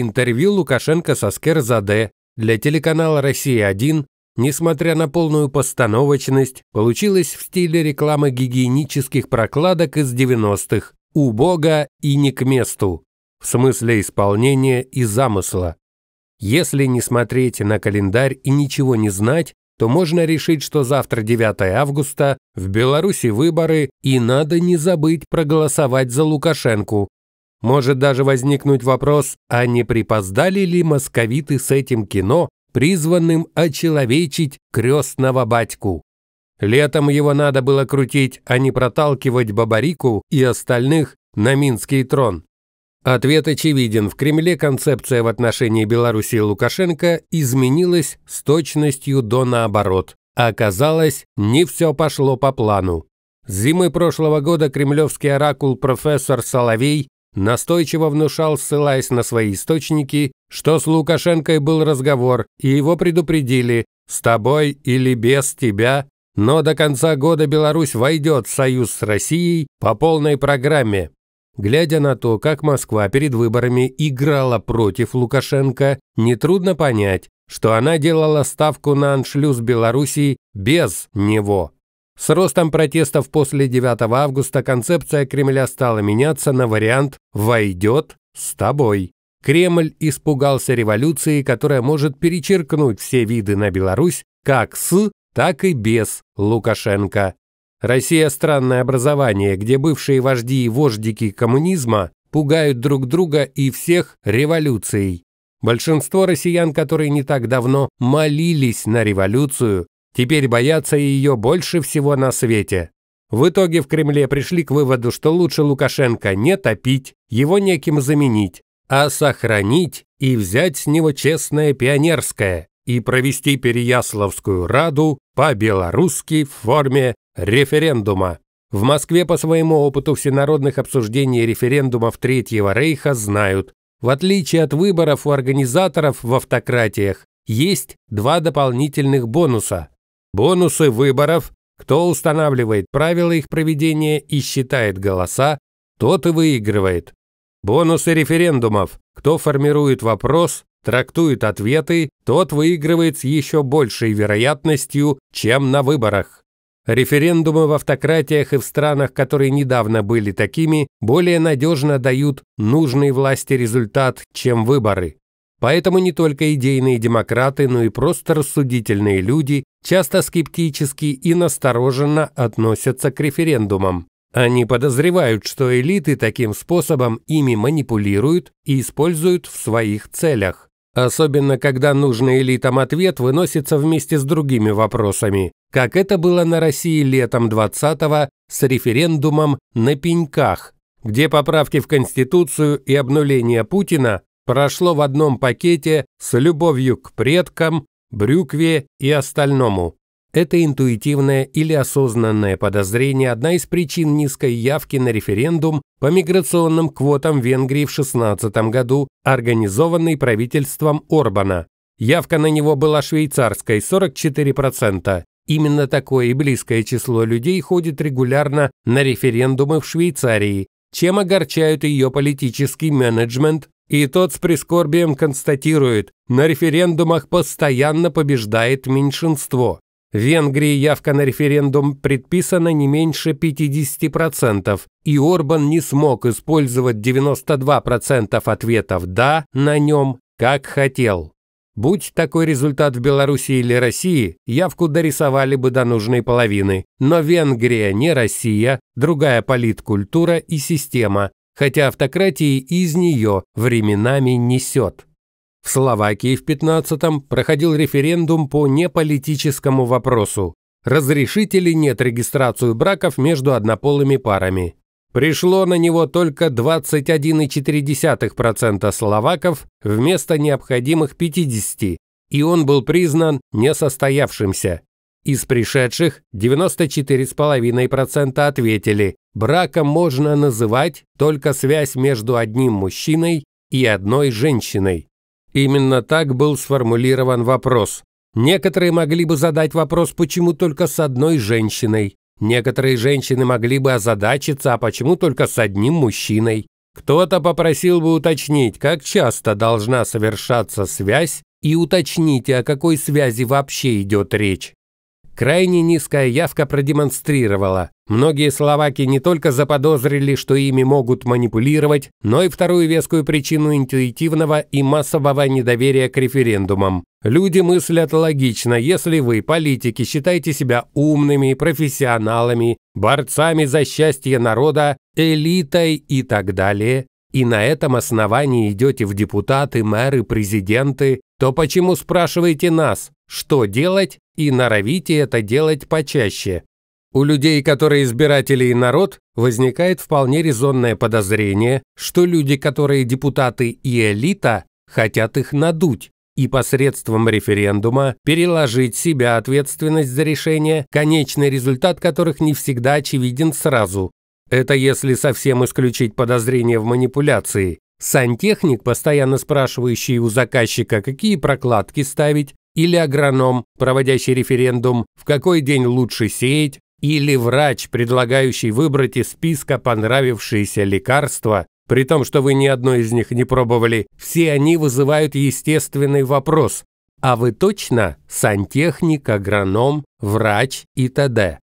Интервью Лукашенко со Скерзаде для телеканала «Россия-1», несмотря на полную постановочность, получилось в стиле рекламы гигиенических прокладок из 90-х, убого и не к месту, в смысле исполнения и замысла. Если не смотреть на календарь и ничего не знать, то можно решить, что завтра 9 августа, в Беларуси выборы, и надо не забыть проголосовать за Лукашенко, может даже возникнуть вопрос, а не припоздали ли московиты с этим кино, призванным очеловечить крестного батьку? Летом его надо было крутить, а не проталкивать Бабарику и остальных на Минский трон. Ответ очевиден. В Кремле концепция в отношении Беларуси и Лукашенко изменилась с точностью до наоборот. Оказалось, не все пошло по плану. С зимы прошлого года кремлевский оракул профессор Соловей настойчиво внушал, ссылаясь на свои источники, что с Лукашенкой был разговор, и его предупредили «с тобой или без тебя», но до конца года Беларусь войдет в союз с Россией по полной программе. Глядя на то, как Москва перед выборами играла против Лукашенко, нетрудно понять, что она делала ставку на аншлюз Беларуси без него. С ростом протестов после 9 августа концепция Кремля стала меняться на вариант «войдет с тобой». Кремль испугался революции, которая может перечеркнуть все виды на Беларусь как с, так и без Лукашенко. Россия – странное образование, где бывшие вожди и вождики коммунизма пугают друг друга и всех революцией. Большинство россиян, которые не так давно молились на революцию, Теперь боятся ее больше всего на свете. В итоге в Кремле пришли к выводу, что лучше Лукашенко не топить, его неким заменить, а сохранить и взять с него честное пионерское и провести Переяславскую Раду по-белорусски в форме референдума. В Москве по своему опыту всенародных обсуждений референдумов Третьего Рейха знают. В отличие от выборов у организаторов в автократиях, есть два дополнительных бонуса. Бонусы выборов, кто устанавливает правила их проведения и считает голоса, тот и выигрывает. Бонусы референдумов, кто формирует вопрос, трактует ответы, тот выигрывает с еще большей вероятностью, чем на выборах. Референдумы в автократиях и в странах, которые недавно были такими, более надежно дают нужный власти результат, чем выборы. Поэтому не только идейные демократы, но и просто рассудительные люди часто скептически и настороженно относятся к референдумам. Они подозревают, что элиты таким способом ими манипулируют и используют в своих целях. Особенно, когда нужный элитам ответ выносится вместе с другими вопросами, как это было на России летом 20-го с референдумом на пеньках, где поправки в Конституцию и обнуление Путина прошло в одном пакете с любовью к предкам, брюкве и остальному. Это интуитивное или осознанное подозрение – одна из причин низкой явки на референдум по миграционным квотам Венгрии в 16 году, организованный правительством Орбана. Явка на него была швейцарской – 44%. Именно такое и близкое число людей ходит регулярно на референдумы в Швейцарии, чем огорчают ее политический менеджмент и тот с прискорбием констатирует, на референдумах постоянно побеждает меньшинство. В Венгрии явка на референдум предписана не меньше 50%, и Орбан не смог использовать 92% ответов «да» на нем, как хотел. Будь такой результат в Беларуси или России, явку дорисовали бы до нужной половины. Но Венгрия не Россия, другая политкультура и система, хотя автократии из нее временами несет. В Словакии в 15-м проходил референдум по неполитическому вопросу. разрешить или нет регистрацию браков между однополыми парами? Пришло на него только 21,4% словаков вместо необходимых 50, и он был признан несостоявшимся. Из пришедших 94,5% ответили браком можно называть только связь между одним мужчиной и одной женщиной. Именно так был сформулирован вопрос. Некоторые могли бы задать вопрос, почему только с одной женщиной. Некоторые женщины могли бы озадачиться, а почему только с одним мужчиной. Кто-то попросил бы уточнить, как часто должна совершаться связь, и уточните, о какой связи вообще идет речь. Крайне низкая явка продемонстрировала, Многие словаки не только заподозрили, что ими могут манипулировать, но и вторую вескую причину интуитивного и массового недоверия к референдумам. Люди мыслят логично, если вы, политики, считаете себя умными, профессионалами, борцами за счастье народа, элитой и так далее, и на этом основании идете в депутаты, мэры, президенты, то почему спрашиваете нас, что делать, и норовите это делать почаще? У людей, которые избиратели и народ, возникает вполне резонное подозрение, что люди, которые депутаты и элита, хотят их надуть и посредством референдума переложить себя ответственность за решение, конечный результат которых не всегда очевиден сразу. Это если совсем исключить подозрения в манипуляции. Сантехник, постоянно спрашивающий у заказчика, какие прокладки ставить, или агроном, проводящий референдум, в какой день лучше сеять, или врач, предлагающий выбрать из списка понравившиеся лекарства, при том, что вы ни одно из них не пробовали, все они вызывают естественный вопрос. А вы точно сантехник, агроном, врач и т.д.?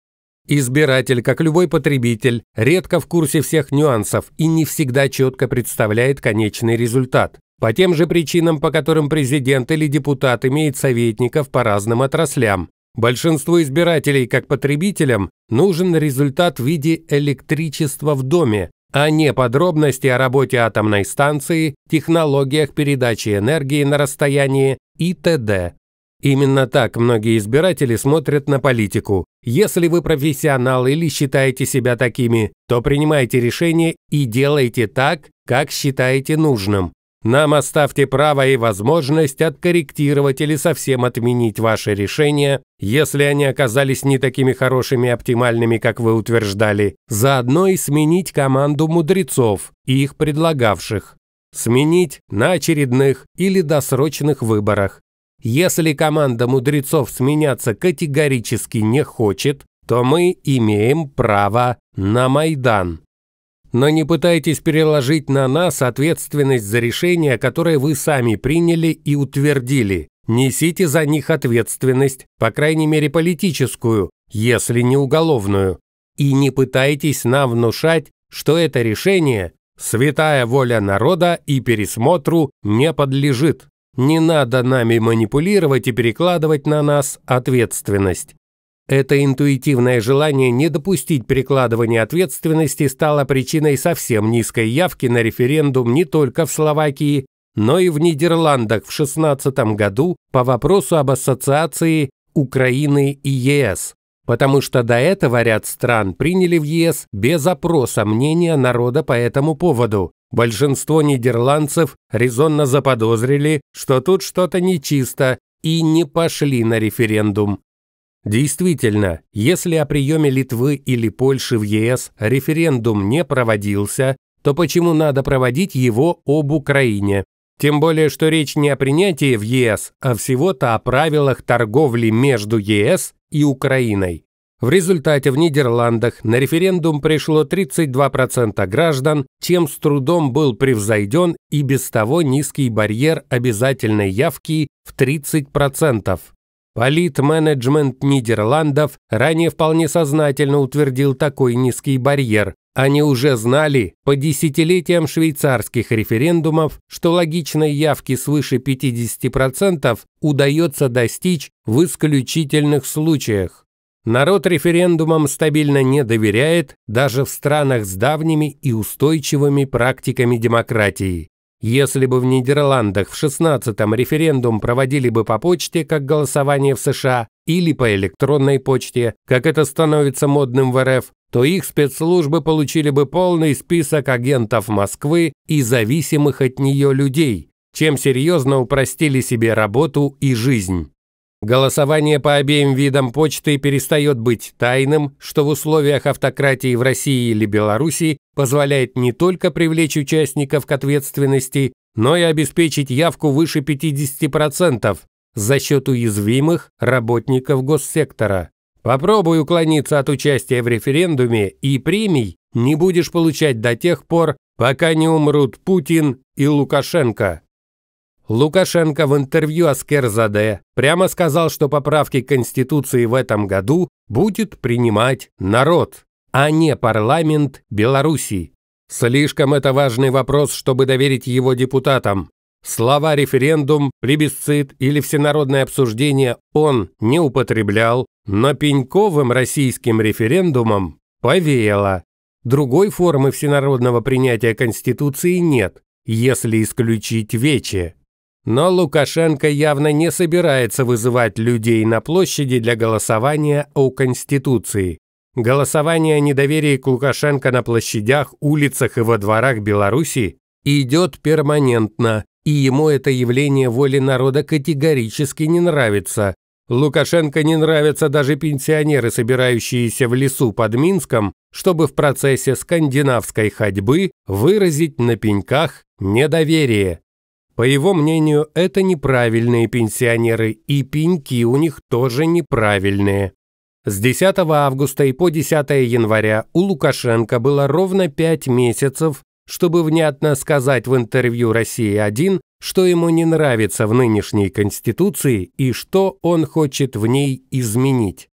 Избиратель, как любой потребитель, редко в курсе всех нюансов и не всегда четко представляет конечный результат. По тем же причинам, по которым президент или депутат имеет советников по разным отраслям. Большинству избирателей, как потребителям, нужен результат в виде электричества в доме, а не подробности о работе атомной станции, технологиях передачи энергии на расстоянии и т.д. Именно так многие избиратели смотрят на политику. Если вы профессионал или считаете себя такими, то принимайте решение и делайте так, как считаете нужным. Нам оставьте право и возможность откорректировать или совсем отменить ваши решения, если они оказались не такими хорошими и оптимальными, как вы утверждали, заодно и сменить команду мудрецов и их предлагавших. Сменить на очередных или досрочных выборах. Если команда мудрецов сменяться категорически не хочет, то мы имеем право на Майдан. Но не пытайтесь переложить на нас ответственность за решения, которые вы сами приняли и утвердили. Несите за них ответственность, по крайней мере политическую, если не уголовную. И не пытайтесь нам внушать, что это решение – святая воля народа и пересмотру не подлежит. Не надо нами манипулировать и перекладывать на нас ответственность. Это интуитивное желание не допустить перекладывания ответственности стало причиной совсем низкой явки на референдум не только в Словакии, но и в Нидерландах в 16 году по вопросу об ассоциации Украины и ЕС, потому что до этого ряд стран приняли в ЕС без опроса мнения народа по этому поводу. Большинство нидерландцев резонно заподозрили, что тут что-то нечисто, и не пошли на референдум. Действительно, если о приеме Литвы или Польши в ЕС референдум не проводился, то почему надо проводить его об Украине? Тем более, что речь не о принятии в ЕС, а всего-то о правилах торговли между ЕС и Украиной. В результате в Нидерландах на референдум пришло 32% граждан, чем с трудом был превзойден и без того низкий барьер обязательной явки в 30%. Политменеджмент Нидерландов ранее вполне сознательно утвердил такой низкий барьер. Они уже знали по десятилетиям швейцарских референдумов, что логичной явки свыше 50% удается достичь в исключительных случаях. Народ референдумам стабильно не доверяет даже в странах с давними и устойчивыми практиками демократии. Если бы в Нидерландах в 16-м референдум проводили бы по почте, как голосование в США, или по электронной почте, как это становится модным в РФ, то их спецслужбы получили бы полный список агентов Москвы и зависимых от нее людей, чем серьезно упростили себе работу и жизнь. Голосование по обеим видам почты перестает быть тайным, что в условиях автократии в России или Беларуси позволяет не только привлечь участников к ответственности, но и обеспечить явку выше 50% за счет уязвимых работников госсектора. Попробуй уклониться от участия в референдуме и премий не будешь получать до тех пор, пока не умрут Путин и Лукашенко. Лукашенко в интервью Аскерзаде прямо сказал, что поправки к Конституции в этом году будет принимать народ а не парламент Беларуси. Слишком это важный вопрос, чтобы доверить его депутатам. Слова «референдум», «плебисцит» или «всенародное обсуждение» он не употреблял, но Пеньковым российским референдумом повеяло. Другой формы всенародного принятия Конституции нет, если исключить вече. Но Лукашенко явно не собирается вызывать людей на площади для голосования о Конституции. Голосование о недоверии к Лукашенко на площадях, улицах и во дворах Беларуси идет перманентно, и ему это явление воли народа категорически не нравится. Лукашенко не нравятся даже пенсионеры, собирающиеся в лесу под Минском, чтобы в процессе скандинавской ходьбы выразить на пеньках недоверие. По его мнению, это неправильные пенсионеры, и пеньки у них тоже неправильные. С 10 августа и по 10 января у Лукашенко было ровно 5 месяцев, чтобы внятно сказать в интервью «России-1», что ему не нравится в нынешней Конституции и что он хочет в ней изменить.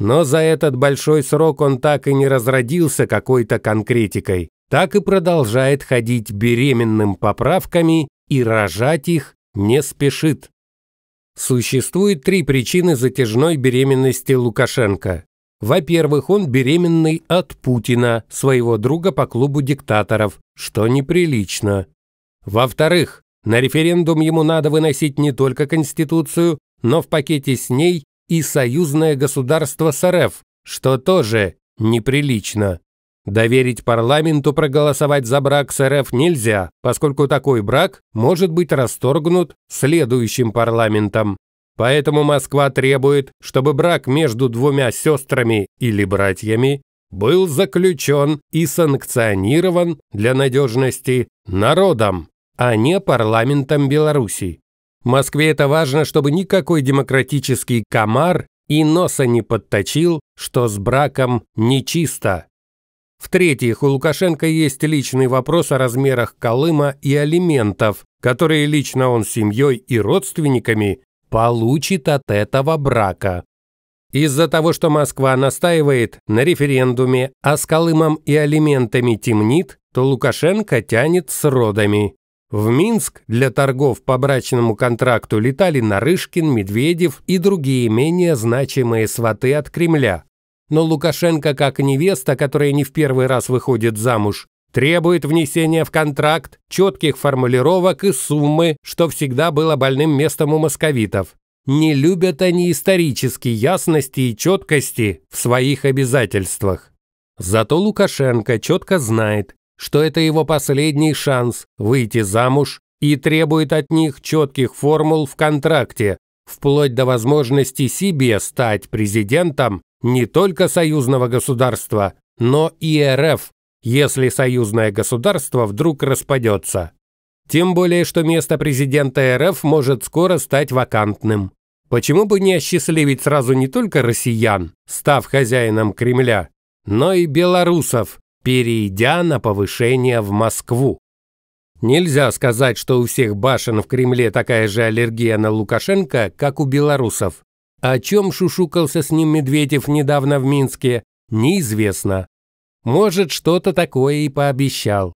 Но за этот большой срок он так и не разродился какой-то конкретикой, так и продолжает ходить беременным поправками и рожать их не спешит. Существует три причины затяжной беременности Лукашенко. Во-первых, он беременный от Путина, своего друга по клубу диктаторов, что неприлично. Во-вторых, на референдум ему надо выносить не только Конституцию, но в пакете с ней и союзное государство с РФ, что тоже неприлично. Доверить парламенту проголосовать за брак с РФ нельзя, поскольку такой брак может быть расторгнут следующим парламентом. Поэтому Москва требует, чтобы брак между двумя сестрами или братьями был заключен и санкционирован для надежности народом, а не парламентом Беларуси. Москве это важно, чтобы никакой демократический комар и носа не подточил, что с браком нечисто. В-третьих, у Лукашенко есть личный вопрос о размерах Колыма и алиментов, которые лично он с семьей и родственниками получит от этого брака. Из-за того, что Москва настаивает на референдуме, а с Колымом и алиментами темнит, то Лукашенко тянет с родами. В Минск для торгов по брачному контракту летали Нарышкин, Медведев и другие менее значимые сваты от Кремля но Лукашенко, как невеста, которая не в первый раз выходит замуж, требует внесения в контракт четких формулировок и суммы, что всегда было больным местом у московитов. Не любят они исторически ясности и четкости в своих обязательствах. Зато Лукашенко четко знает, что это его последний шанс выйти замуж и требует от них четких формул в контракте, вплоть до возможности себе стать президентом не только союзного государства, но и РФ, если союзное государство вдруг распадется. Тем более, что место президента РФ может скоро стать вакантным. Почему бы не осчастливить сразу не только россиян, став хозяином Кремля, но и белорусов, перейдя на повышение в Москву? Нельзя сказать, что у всех башен в Кремле такая же аллергия на Лукашенко, как у белорусов. О чем шушукался с ним Медведев недавно в Минске, неизвестно. Может, что-то такое и пообещал.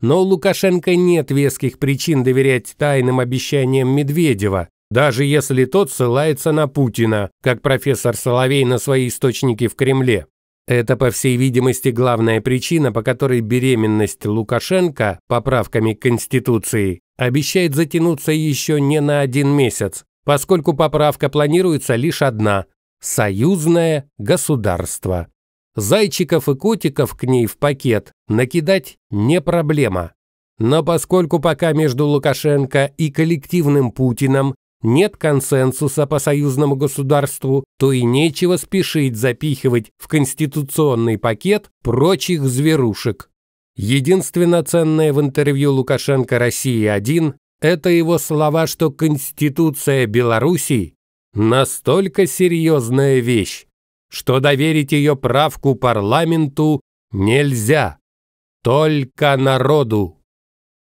Но у Лукашенко нет веских причин доверять тайным обещаниям Медведева, даже если тот ссылается на Путина, как профессор Соловей на свои источники в Кремле. Это, по всей видимости, главная причина, по которой беременность Лукашенко поправками к Конституции обещает затянуться еще не на один месяц, поскольку поправка планируется лишь одна – союзное государство. Зайчиков и котиков к ней в пакет накидать не проблема. Но поскольку пока между Лукашенко и коллективным Путиным нет консенсуса по союзному государству, то и нечего спешить запихивать в конституционный пакет прочих зверушек. Единственно ценное в интервью Лукашенко «России-1» – это его слова, что Конституция Белоруссии – настолько серьезная вещь, что доверить ее правку парламенту нельзя. Только народу.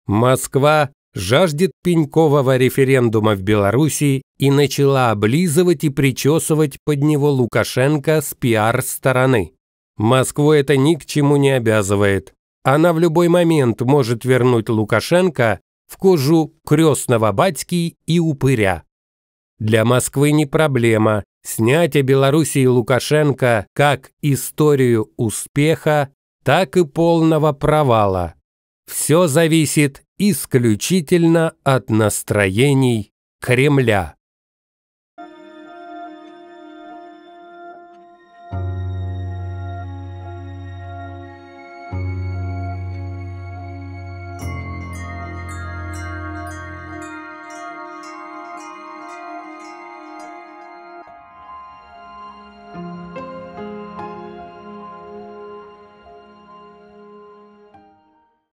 Москва жаждет пенькового референдума в Беларуси и начала облизывать и причесывать под него Лукашенко с пиар-стороны. Москву это ни к чему не обязывает. Она в любой момент может вернуть Лукашенко в кожу крестного батьки и упыря. Для Москвы не проблема снятие Беларуси и Лукашенко как историю успеха, так и полного провала. Все зависит исключительно от настроений Кремля.